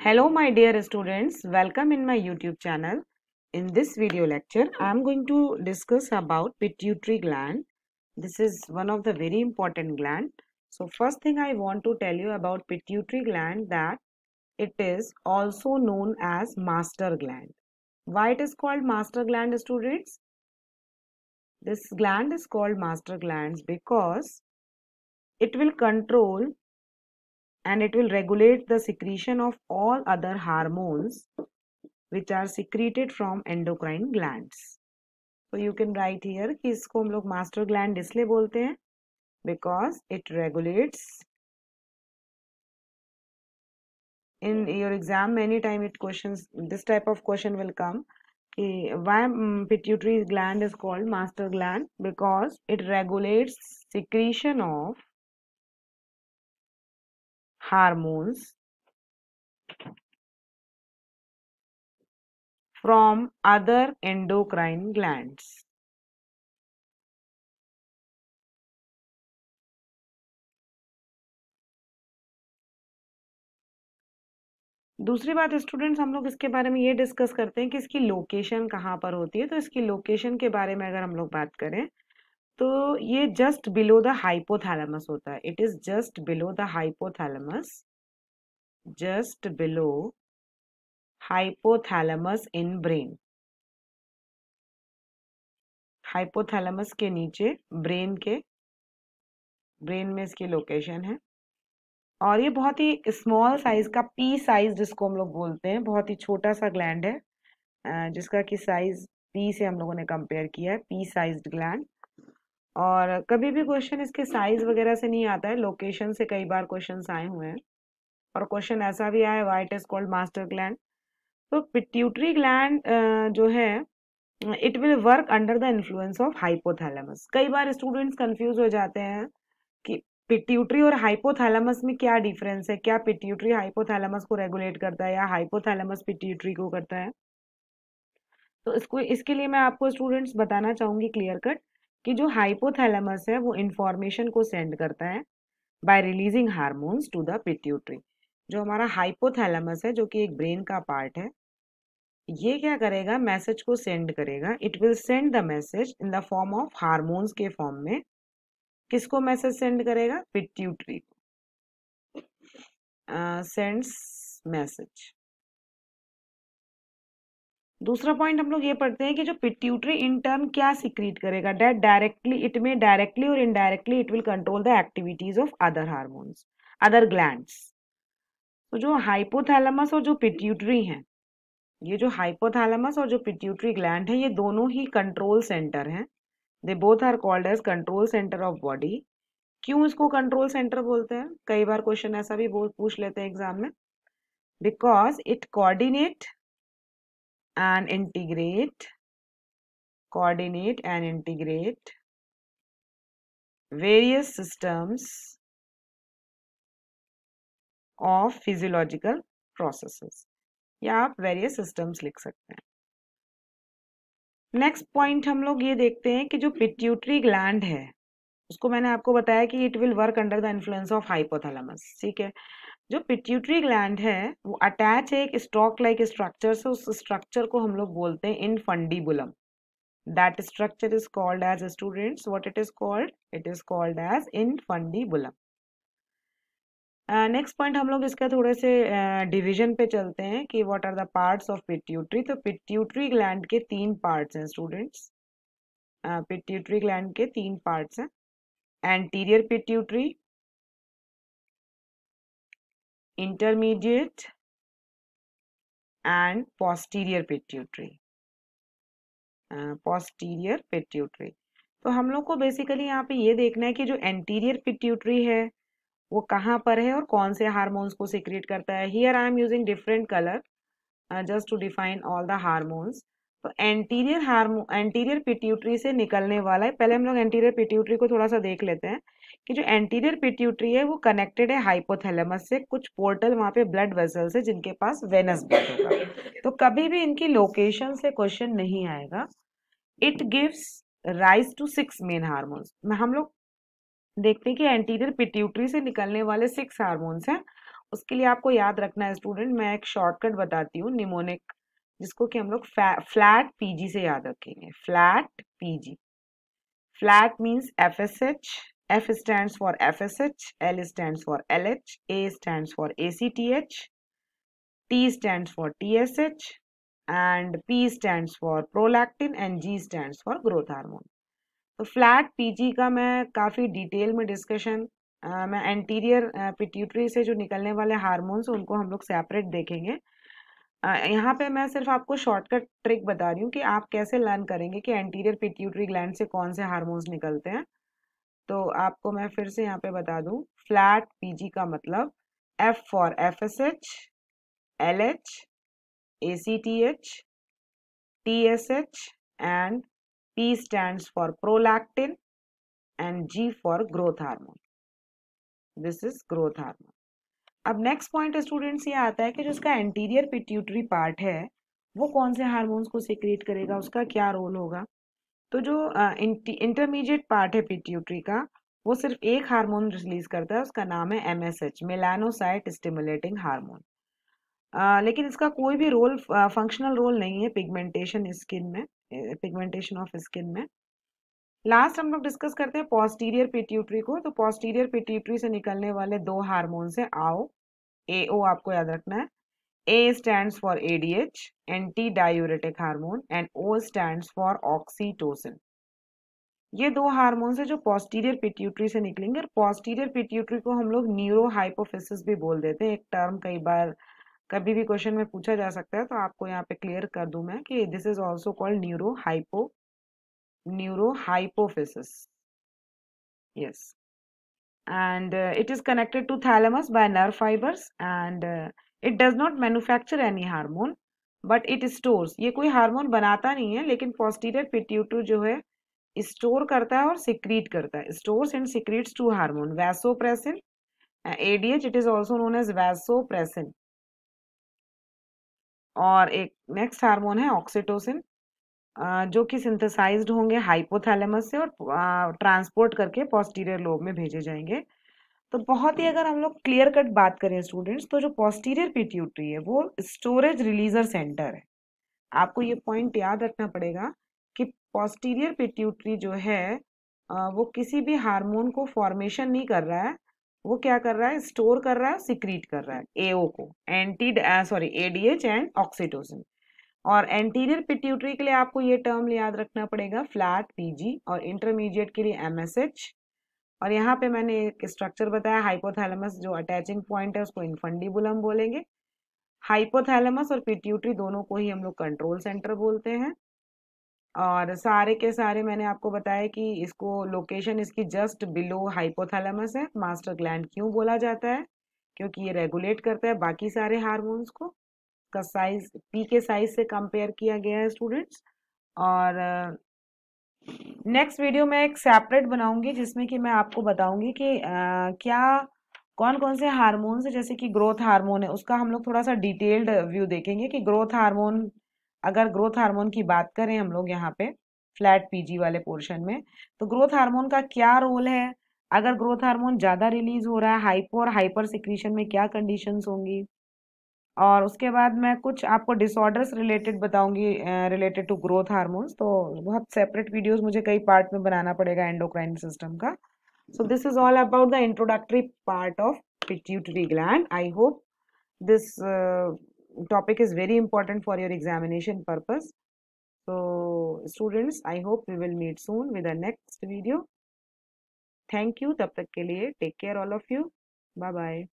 Hello my dear students, welcome in my YouTube channel. In this video lecture, I am going to discuss about pituitary gland. This is one of the very important gland. So first thing I want to tell you about pituitary gland that it is also known as master gland. Why it is called master gland students? This gland is called master glands because it will control and it will regulate the secretion of all other hormones which are secreted from endocrine glands. So you can write here कि इसको हम लोग master gland इसलिए बोलते हैं because it regulates in your exam many time it questions this type of question will come why mm, pituitary gland is called master gland because it regulates secretion of hormones from other endocrine glands. दूसरी बात students हम लोग इसके बारे में ये discuss करते हैं कि इसकी लोकेशन कहाँ पर होती है तो इसकी लोकेशन के बारे में अगर हम लोग बात करें तो ये जस्ट बिलो द हाइपोथैलेमस होता है it is just below the hypothalamus just below hypothalamus in brain hypothalamus के नीचे ब्रेन के ब्रेन में इसकी लोकेशन है और ये बहुत ही स्मॉल साइज का पी साइज जिसको हम लोग बोलते हैं बहुत ही छोटा सा ग्लैंड है जिसका कि साइज पी से हम लोगों ने कंपेयर किया है पी साइज ग्लैंड और कभी भी क्वेश्चन इसके साइज वगैरह से नहीं आता है लोकेशन से कई बार क्वेश्चन आए हुए हैं और क्वेश्चन ऐसा भी आया what is called master gland तो पिट्यूटरी ग्लैंड जो है it will work under the influence of hypothalamus कई बार स्टूडेंट्स कंफ्यूज हो जाते हैं कि पिट्यूटरी और हाइपोथैलेमस में क्या डिफरेंस है क्या पिट्यूटरी हाइपोथैलेमस को रेगुलेट करता है या हाइपोथैलेमस पिट्यूटरी को करता है तो इसको इसके लिए मैं आपको स्टूडेंट्स बताना चाहूंगी क्लियर कट कि जो हाइपोथैलेमस है वो इंफॉर्मेशन को सेंड करता है by releasing hormones to the pituitary जो हमारा हाइपोथैलेमस है जो कि एक ब्रेन का पार्ट है ये क्या करेगा मैसेज को सेंड करेगा it will send the message in the form of hormones के फॉर्म में किसको मैसेज सेंड करेगा पिट्यूटरी को सेंड्स मैसेज दूसरा पॉइंट हम लोग ये पढ़ते हैं कि जो पिट्यूटरी इन टर्म क्या सिक्रीट करेगा डेट डायरेक्टली इट में डायरेक्टली और indirectly it will control the activities of other hormones other gland तो जो हाइपोथैलमस और जो पिट्यूटरी हैं ये जो हाइपोथैलेमस और जो पिट्यूटरी ग्लैंड है ये दोनों ही कंट्रोल सेंटर हैं they both are called as control centre of body क्यों इसको कंट्रोल सेंटर बोलते हैं कई बार क्वेश्चन ऐसा भी पूछ लेते हैं एग्जाम में because it coordinate and integrate coordinate and integrate various systems of physiological processes या आप various systems लिख सकते हैं नेक्स्ट पॉइंट हम लोग ये देखते हैं कि जो पिट्यूटरी ग्लैंड है उसको मैंने आपको बताया कि it will work under the influence of hypothalamus ठीक है जो पिट्यूटरी ग्लैंड है वो अटैच है एक स्टॉक लाइक स्ट्रक्चर से उस स्ट्रक्चर को हम लोग बोलते हैं infundibulum that structure is called as students what it is called it is called as infundibulum next point हम लोग इसका थोड़े से डिवीजन uh, पे चलते हैं कि what are the parts of pituitary तो पिट्यूटरी ग्लैंड के तीन पार्ट्स हैं स्टूडेंट्स पिट्यूटरी ग्लैंड के तीन पार्ट्स हैं anterior pituitary intermediate and posterior pituitary posterior uh, pituitary तो हम लोग को बेसिकली यहाँ पे ये देखना है कि जो एंटीरियर पिट्यूटरी है वो कहाँ पर है और कौन से हार्मोन्स को सिक्रिएट करता है here I am using different colour just to define all the hormones तो एंटीरियर हार्मो एंटीरियर पिट्यूटरी से निकलने वाला है पहले हम लोग एंटीरियर पिट्यूटरी को थोड़ा सा देख लेते हैं कि जो एंटीरियर पिट्यूटरी है वो कनेक्टेड है हाइपोथैलेमस से कुछ पोर्टल वहाँ पे ब्लड वेसल से जिनके पास वेनस ब्लड होगा तो कभी भी इनकी लोकेशन से क्वेश्चन नहीं आएगा it gives rise to six main hormones हम लोग देखते हैं कि एंटीरियर पिट्यूटरी से निकलने वाले सिक्स हारमोन्स हैं उसके लिए आपको याद रखना है स्टूडेंट मैं एक शॉर्टकट बताती हूँ निमोनिक जिसको कि हम लोग फ्लैट पीजी से याद रखेंगे flat PG flat means F S H F stands for FSH, L stands for LH, A stands for ACTH, T stands for TSH, and P stands for prolactin and G stands for growth hormone. तो flat PG का मैं काफ़ी detail में discussion मैं anterior pituitary से जो निकलने वाले हार्मोन्स उनको हम लोग सेपरेट देखेंगे यहाँ पे मैं सिर्फ आपको शॉर्टकट ट्रिक बता रही हूँ कि आप कैसे लर्न करेंगे कि एंटीरियर पिट्यूटरी ग्लैंड से कौन से हार्मोन्स निकलते हैं तो आपको मैं फिर से यहाँ पे बता दू फ्लैट पीजी का मतलब F for F S H L H A C T H T S H and P stand for prolactin and G for growth hormone this is growth hormone अब नेक्स्ट पॉइंट स्टूडेंट्स ये आता है कि जो इसका anterior pituitary part है वो कौन से हार्मोन्स को सिक्रिएट करेगा उसका क्या रोल होगा तो जो इंटरमीडिएट पार्ट है पिट्यूटरी का वो सिर्फ एक हार्मोन रिलीज करता है उसका नाम है M S H melanocyte stimulating hormone लेकिन इसका कोई भी रोल फंक्शनल रोल नहीं है पिगमेंटेशन स्किन में पिगमेंटेशन ऑफ स्किन में लास्ट हम लोग डिस्कस करते हैं पॉस्टीरियर पिट्यूटरी को तो पॉस्टीरियर पिट्यूटरी से निकलने वाले दो हार्मोन्स हैं आओ ए ओ आपको याद रखना है A stands for ADH, antidiuretic hormone, and O stands for oxytocin. ये दो हार्मोन्स है जो पोस्टीरियर पिट्यूटरी से निकलेंगे और पोस्टीरियर पिट्यूटरी को हम लोग न्यूरो हाइपोफिसिस भी बोल देते हैं एक टर्म कई बार कभी भी क्वेश्चन में पूछा जा सकता है तो आपको यहाँ पे क्लियर कर दू मैं कि this is also called neuro hypo neuro hypophysis yes and uh, it is connected to thalamus by nerve fibers uh, it does not manufacture any hormone but it stores ये कोई हार्मोन बनाता नहीं है लेकिन पॉस्टीरियर पिट्यूटू जो है store करता है और सिक्रीट करता है stores and secretes two hormone vasopressin ADH it is also known as vasopressin और एक नेक्स्ट हार्मोन है ऑक्सीटोसिन जो कि सिंथेसाइज्ड होंगे हाइपोथैलेमस से और ट्रांसपोर्ट करके पॉस्टीरियर लोब में भेजे जाएंगे तो बहुत ही हम्म। अगर हम लोग क्लियर कट बात करें स्टूडेंट्स तो जो पॉस्टीरियर पिट्यूटरी है वो स्टोरेज रिलीजर सेंटर है आपको ये पॉइंट हम्म। याद रखना पड़ेगा कि पॉस्टीरियर पिट्यूटरी जो है वो किसी भी हार्मोन को फॉर्मेशन नहीं कर रहा है वो क्या कर रहा है स्टोर कर रहा है सिक्रीट कर रहा है एओ को anti sorry ADH and oxytocin और एंटीरियर पिट्यूटरी के लिए आपको ये टर्म याद रखना पड़ेगा फ्लैट पीजी और इंटरमीडिएट के लिए एमएसएच और यहाँ पे मैंने एक स्ट्रक्चर बताया हाइपोथैलेमस जो अटैचिंग पॉइंट है उसको इन्फंडीबुलम बोलेंगे हाइपोथैलेमस और पिट्यूटरी दोनों को ही हम लोग कंट्रोल सेंटर बोलते हैं और सारे के सारे मैंने आपको बताया कि इसको लोकेशन इसकी जस्ट बिलो हाइपोथैलेमस है मास्टर ग्लैंड क्यों बोला जाता है क्योंकि ये रेगुलेट करता है बाकी सारे हार्मोन्स को इसका साइज पी के साइज से कंपेयर किया गया है स्टूडेंट्स और नेक्स्ट वीडियो मैं एक सेपरेट बनाऊंगी जिसमें कि मैं आपको बताऊंगी कि आ, क्या कौन कौन से हारमोन्स जैसे कि ग्रोथ हार्मोन है उसका हम लोग थोड़ा सा डिटेल्ड व्यू देखेंगे कि ग्रोथ हार्मोन अगर ग्रोथ हार्मोन की बात करें हम लोग यहाँ पे फ्लैट पीजी वाले पोर्शन में तो ग्रोथ हार्मोन का क्या रोल है अगर ग्रोथ हार्मोन ज़्यादा रिलीज हो रहा है हाइपो और हाइपर सिक्रीशन में क्या कंडीशंस होंगी और उसके बाद मैं कुछ आपको डिसऑर्डर्स रिलेटेड बताऊंगी रिलेटेड टू ग्रोथ हार्मोन्स तो बहुत सेपरेट वीडियोस मुझे कई पार्ट में बनाना पड़ेगा एंडोक्राइन सिस्टम का so this is all about the introductory part of pituitary gland I hope this topic is very important for your examination purpose so students I hope we will meet soon with next video thank you तब तक के लिए take care all of you bye bye